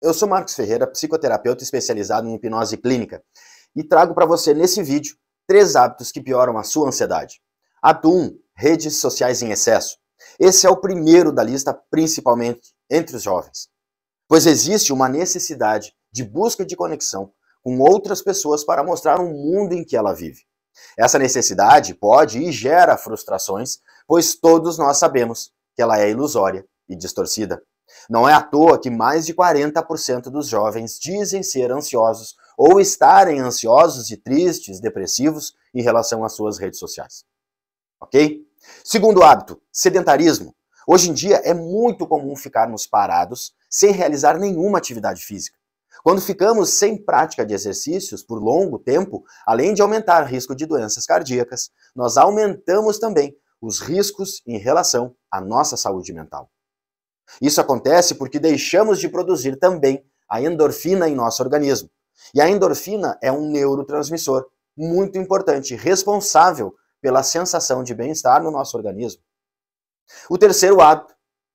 Eu sou Marcos Ferreira, psicoterapeuta especializado em hipnose clínica, e trago para você nesse vídeo três hábitos que pioram a sua ansiedade. Ato 1: redes sociais em excesso. Esse é o primeiro da lista, principalmente entre os jovens, pois existe uma necessidade de busca de conexão com outras pessoas para mostrar o um mundo em que ela vive. Essa necessidade pode e gera frustrações, pois todos nós sabemos que ela é ilusória e distorcida. Não é à toa que mais de 40% dos jovens dizem ser ansiosos ou estarem ansiosos e tristes, depressivos em relação às suas redes sociais. Ok? Segundo hábito, sedentarismo. Hoje em dia é muito comum ficarmos parados sem realizar nenhuma atividade física. Quando ficamos sem prática de exercícios por longo tempo, além de aumentar o risco de doenças cardíacas, nós aumentamos também os riscos em relação à nossa saúde mental. Isso acontece porque deixamos de produzir também a endorfina em nosso organismo. E a endorfina é um neurotransmissor muito importante, responsável pela sensação de bem-estar no nosso organismo. O terceiro hábito,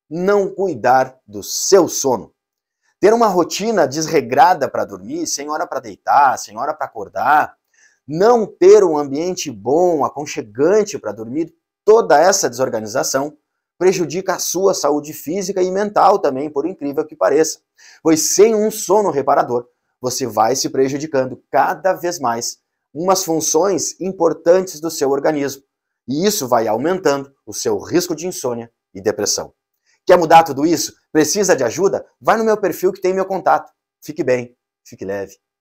não cuidar do seu sono. Ter uma rotina desregrada para dormir, sem hora para deitar, sem hora para acordar, não ter um ambiente bom, aconchegante para dormir, toda essa desorganização prejudica a sua saúde física e mental também, por incrível que pareça. Pois sem um sono reparador, você vai se prejudicando cada vez mais umas funções importantes do seu organismo. E isso vai aumentando o seu risco de insônia e depressão. Quer mudar tudo isso? Precisa de ajuda? Vai no meu perfil que tem meu contato. Fique bem, fique leve.